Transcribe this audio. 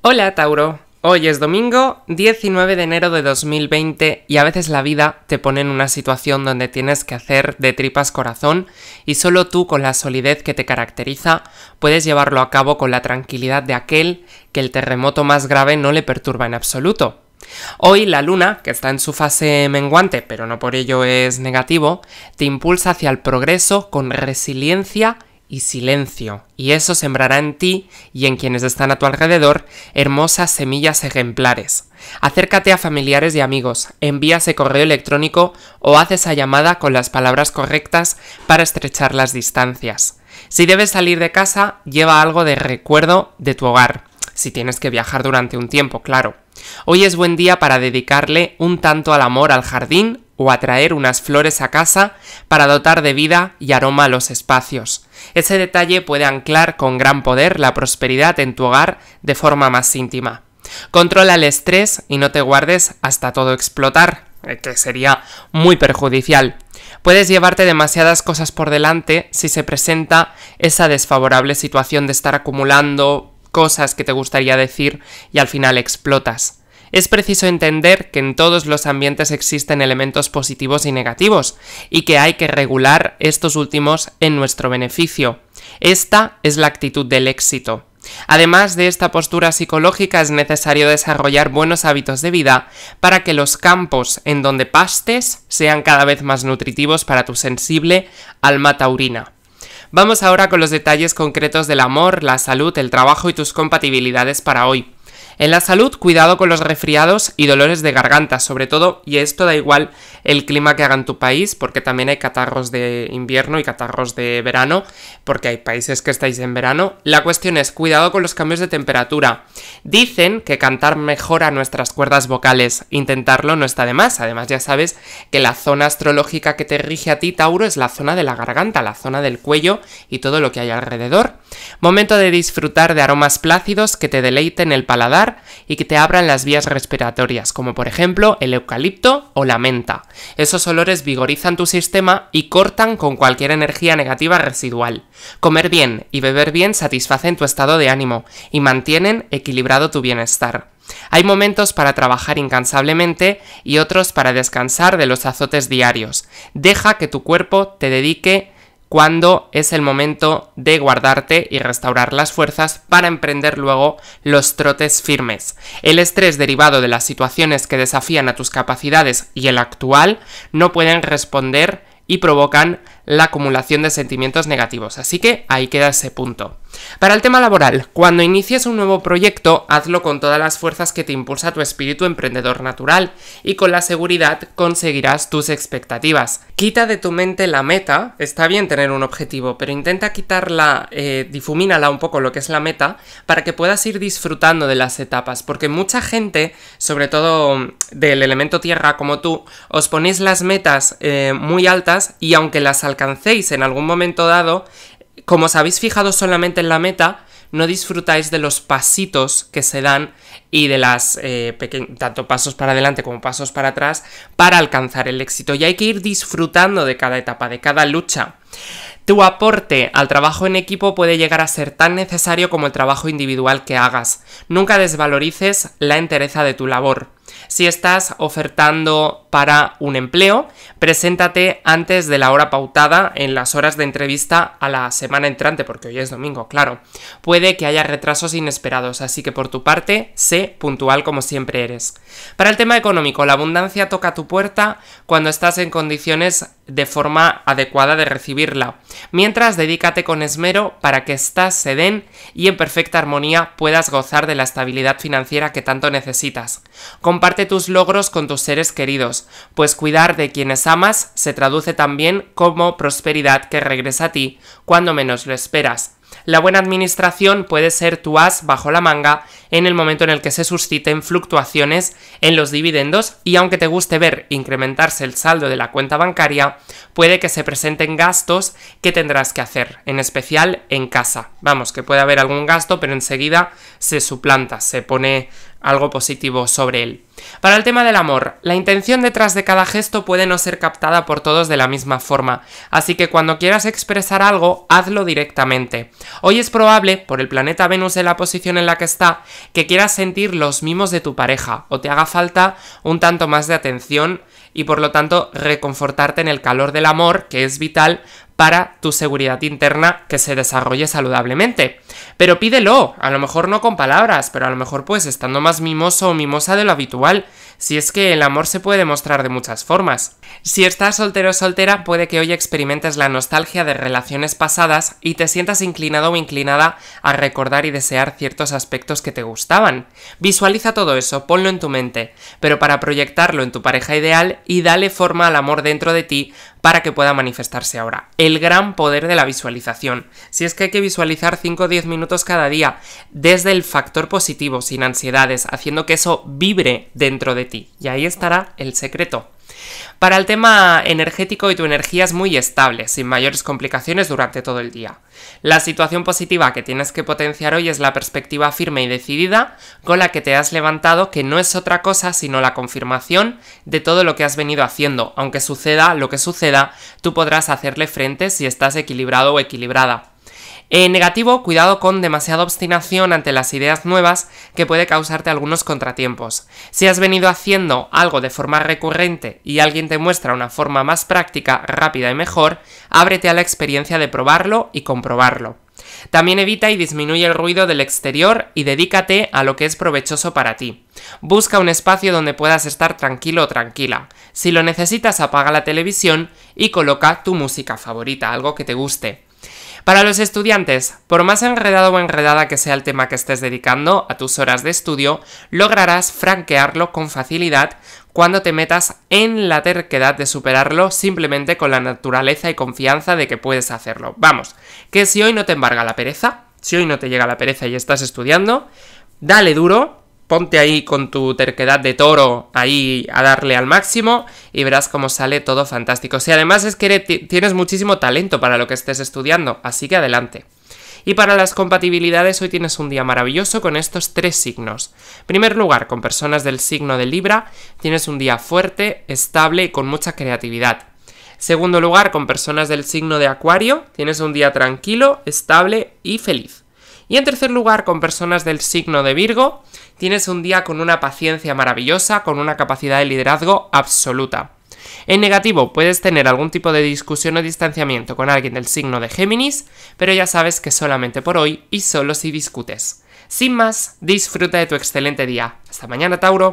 Hola Tauro, hoy es domingo 19 de enero de 2020 y a veces la vida te pone en una situación donde tienes que hacer de tripas corazón y solo tú con la solidez que te caracteriza puedes llevarlo a cabo con la tranquilidad de aquel que el terremoto más grave no le perturba en absoluto. Hoy la luna, que está en su fase menguante, pero no por ello es negativo, te impulsa hacia el progreso con resiliencia y silencio, y eso sembrará en ti y en quienes están a tu alrededor hermosas semillas ejemplares. Acércate a familiares y amigos, envíase correo electrónico o haz esa llamada con las palabras correctas para estrechar las distancias. Si debes salir de casa, lleva algo de recuerdo de tu hogar, si tienes que viajar durante un tiempo, claro. Hoy es buen día para dedicarle un tanto al amor al jardín o a traer unas flores a casa para dotar de vida y aroma a los espacios. Ese detalle puede anclar con gran poder la prosperidad en tu hogar de forma más íntima. Controla el estrés y no te guardes hasta todo explotar, eh, que sería muy perjudicial. Puedes llevarte demasiadas cosas por delante si se presenta esa desfavorable situación de estar acumulando cosas que te gustaría decir y al final explotas. Es preciso entender que en todos los ambientes existen elementos positivos y negativos, y que hay que regular estos últimos en nuestro beneficio. Esta es la actitud del éxito. Además de esta postura psicológica es necesario desarrollar buenos hábitos de vida para que los campos en donde pastes sean cada vez más nutritivos para tu sensible alma taurina. Vamos ahora con los detalles concretos del amor, la salud, el trabajo y tus compatibilidades para hoy. En la salud, cuidado con los resfriados y dolores de garganta, sobre todo, y esto da igual el clima que haga en tu país, porque también hay catarros de invierno y catarros de verano, porque hay países que estáis en verano. La cuestión es, cuidado con los cambios de temperatura. Dicen que cantar mejora nuestras cuerdas vocales, intentarlo no está de más, además ya sabes que la zona astrológica que te rige a ti, Tauro, es la zona de la garganta, la zona del cuello y todo lo que hay alrededor. Momento de disfrutar de aromas plácidos que te deleiten el paladar, y que te abran las vías respiratorias, como por ejemplo el eucalipto o la menta. Esos olores vigorizan tu sistema y cortan con cualquier energía negativa residual. Comer bien y beber bien satisfacen tu estado de ánimo y mantienen equilibrado tu bienestar. Hay momentos para trabajar incansablemente y otros para descansar de los azotes diarios. Deja que tu cuerpo te dedique cuando es el momento de guardarte y restaurar las fuerzas para emprender luego los trotes firmes. El estrés derivado de las situaciones que desafían a tus capacidades y el actual no pueden responder y provocan la acumulación de sentimientos negativos. Así que ahí queda ese punto. Para el tema laboral, cuando inicies un nuevo proyecto, hazlo con todas las fuerzas que te impulsa tu espíritu emprendedor natural y con la seguridad conseguirás tus expectativas. Quita de tu mente la meta, está bien tener un objetivo, pero intenta quitarla, eh, difumínala un poco lo que es la meta, para que puedas ir disfrutando de las etapas, porque mucha gente, sobre todo del elemento tierra como tú, os ponéis las metas eh, muy altas y aunque las alcanzáis, alcancéis en algún momento dado, como os habéis fijado solamente en la meta, no disfrutáis de los pasitos que se dan y de las eh, tanto pasos para adelante como pasos para atrás para alcanzar el éxito. Y hay que ir disfrutando de cada etapa, de cada lucha. Tu aporte al trabajo en equipo puede llegar a ser tan necesario como el trabajo individual que hagas. Nunca desvalorices la entereza de tu labor. Si estás ofertando para un empleo, preséntate antes de la hora pautada en las horas de entrevista a la semana entrante, porque hoy es domingo, claro. Puede que haya retrasos inesperados, así que por tu parte, sé puntual como siempre eres. Para el tema económico, la abundancia toca tu puerta cuando estás en condiciones de forma adecuada de recibirla. Mientras, dedícate con esmero para que estás se den y en perfecta armonía puedas gozar de la estabilidad financiera que tanto necesitas. Comparte tus logros con tus seres queridos, pues cuidar de quienes amas se traduce también como prosperidad que regresa a ti cuando menos lo esperas. La buena administración puede ser tu as bajo la manga en el momento en el que se susciten fluctuaciones en los dividendos y aunque te guste ver incrementarse el saldo de la cuenta bancaria, puede que se presenten gastos que tendrás que hacer, en especial en casa. Vamos, que puede haber algún gasto, pero enseguida se suplanta, se pone algo positivo sobre él. Para el tema del amor, la intención detrás de cada gesto puede no ser captada por todos de la misma forma, así que cuando quieras expresar algo, hazlo directamente. Hoy es probable, por el planeta Venus en la posición en la que está, que quieras sentir los mimos de tu pareja o te haga falta un tanto más de atención y por lo tanto reconfortarte en el calor del amor, que es vital para tu seguridad interna que se desarrolle saludablemente. Pero pídelo, a lo mejor no con palabras, pero a lo mejor pues estando más mimoso o mimosa de lo habitual, si es que el amor se puede mostrar de muchas formas. Si estás soltero o soltera, puede que hoy experimentes la nostalgia de relaciones pasadas y te sientas inclinado o inclinada a recordar y desear ciertos aspectos que te gustaban. Visualiza todo eso, ponlo en tu mente, pero para proyectarlo en tu pareja ideal y dale forma al amor dentro de ti, para que pueda manifestarse ahora. El gran poder de la visualización. Si es que hay que visualizar 5 o 10 minutos cada día desde el factor positivo, sin ansiedades, haciendo que eso vibre dentro de ti. Y ahí estará el secreto. Para el tema energético y tu energía es muy estable, sin mayores complicaciones durante todo el día. La situación positiva que tienes que potenciar hoy es la perspectiva firme y decidida con la que te has levantado, que no es otra cosa sino la confirmación de todo lo que has venido haciendo. Aunque suceda lo que suceda, tú podrás hacerle frente si estás equilibrado o equilibrada. En eh, negativo, cuidado con demasiada obstinación ante las ideas nuevas que puede causarte algunos contratiempos. Si has venido haciendo algo de forma recurrente y alguien te muestra una forma más práctica, rápida y mejor, ábrete a la experiencia de probarlo y comprobarlo. También evita y disminuye el ruido del exterior y dedícate a lo que es provechoso para ti. Busca un espacio donde puedas estar tranquilo o tranquila. Si lo necesitas, apaga la televisión y coloca tu música favorita, algo que te guste. Para los estudiantes, por más enredado o enredada que sea el tema que estés dedicando a tus horas de estudio, lograrás franquearlo con facilidad cuando te metas en la terquedad de superarlo simplemente con la naturaleza y confianza de que puedes hacerlo. Vamos, que si hoy no te embarga la pereza, si hoy no te llega la pereza y estás estudiando, dale duro, ponte ahí con tu terquedad de toro ahí a darle al máximo y verás cómo sale todo fantástico. Si además es que tienes muchísimo talento para lo que estés estudiando, así que adelante. Y para las compatibilidades hoy tienes un día maravilloso con estos tres signos. primer lugar, con personas del signo de Libra, tienes un día fuerte, estable y con mucha creatividad. segundo lugar, con personas del signo de Acuario, tienes un día tranquilo, estable y feliz. Y en tercer lugar, con personas del signo de Virgo, Tienes un día con una paciencia maravillosa, con una capacidad de liderazgo absoluta. En negativo, puedes tener algún tipo de discusión o distanciamiento con alguien del signo de Géminis, pero ya sabes que solamente por hoy y solo si discutes. Sin más, disfruta de tu excelente día. Hasta mañana, Tauro.